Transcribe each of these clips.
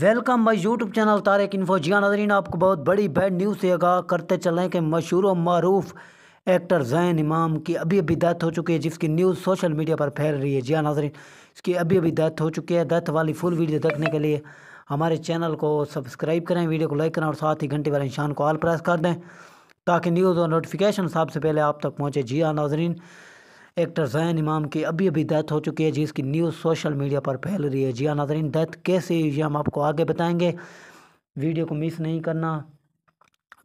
welcome my YouTube channel Tarak info जिया हाँ, नाजरीन आपको बहुत बड़ी बैड न्यूज़ से आगाह करते चलें कि मशहूर और मरूफ एक्टर जैन इमाम की अभी अभी डेथ हो चुकी है जिसकी न्यूज़ सोशल मीडिया पर फैल रही है जिया हाँ, नाजरीन इसकी अभी अभी डेथ हो चुकी है डेथ वाली फुल वीडियो देखने के लिए हमारे चैनल को सब्सक्राइब करें वीडियो को लाइक करें और साथ ही घंटे वाले निशान को आल प्रेस कर दें ताकि न्यूज़ और नोटिफिकेशन सबसे पहले आप तक पहुँचे जिया हाँ, नाजरीन एक्टर जैन इमाम की अभी अभी डेथ हो चुकी है जिसकी न्यूज़ सोशल मीडिया पर फैल रही है जिया नाजरीन डेथ कैसे हुई हम आपको आगे बताएंगे वीडियो को मिस नहीं करना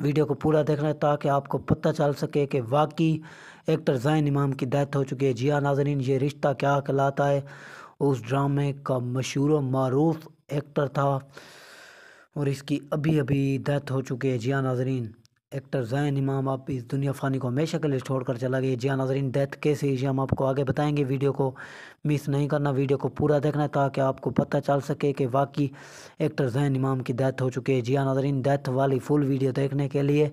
वीडियो को पूरा देखना ताकि आपको पता चल सके कि वाकई एक्टर जैन इमाम की डेथ हो चुकी है जिया नाजरीन ये रिश्ता क्या कहलाता है उस ड्रामे का मशहूर मरूफ एक्टर था और इसकी अभी अभी डेथ हो चुकी है जिया नाजरीन एक्टर जैन इमाम आप इस दुनिया फ़ानी को हमेशा के लिए छोड़ कर चला गया जिया नाजरीन डेथ केस है ये हम आपको आगे बताएंगे वीडियो को मिस नहीं करना वीडियो को पूरा देखना ताकि आपको पता चल सके कि वाकई एक्टर जैन इमाम की डेथ हो चुकी है जिया नाजरीन डेथ वाली फुल वीडियो देखने के लिए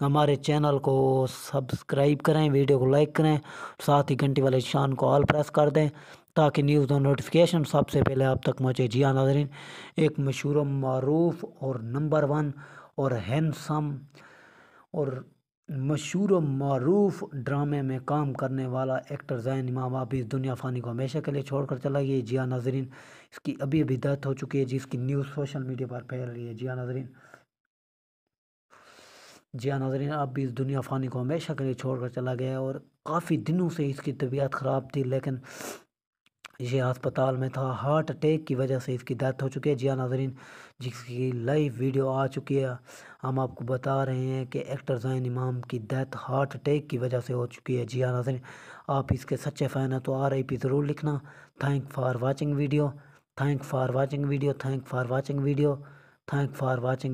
हमारे चैनल को सब्सक्राइब करें वीडियो को लाइक करें साथ ही घंटी वाले शान को ऑल प्रेस कर दें ताकि न्यूज़ और नोटिफिकेशन सबसे पहले आप तक पहुँचे जिया नाजरीन एक मशहूर मरूफ और नंबर वन और हैंडसम और मशहूर व मरूफ ड्रामे में काम करने वाला एक्टर ज़ैन इमाम आप इस दुनिया फ़ानी को हमेशा के लिए छोड़ कर चला गया जिया नाजरीन इसकी अभी अभी डेथ हो चुकी है जिसकी न्यूज़ सोशल मीडिया पर फैल रही है जिया नाजरीन जिया नाजरीन आप भी इस दुनिया फ़ानी को हमेशा के लिए छोड़ कर चला गया और काफ़ी दिनों से इसकी तबीयत ख़राब थी लेकिन ये अस्पताल में था हार्ट अटैक की वजह से इसकी डेथ हो चुकी है जिया नाजरीन जिसकी लाइव वीडियो आ चुकी है हम आपको बता रहे हैं कि एक्टर जैन इमाम की डेथ हार्ट अटैक की वजह से हो चुकी है जिया नाजरीन आप इसके सच्चे फ़ैन हैं तो आर रही पी ज़रूर लिखना thank for watching video thank for watching video thank for watching video thank for watching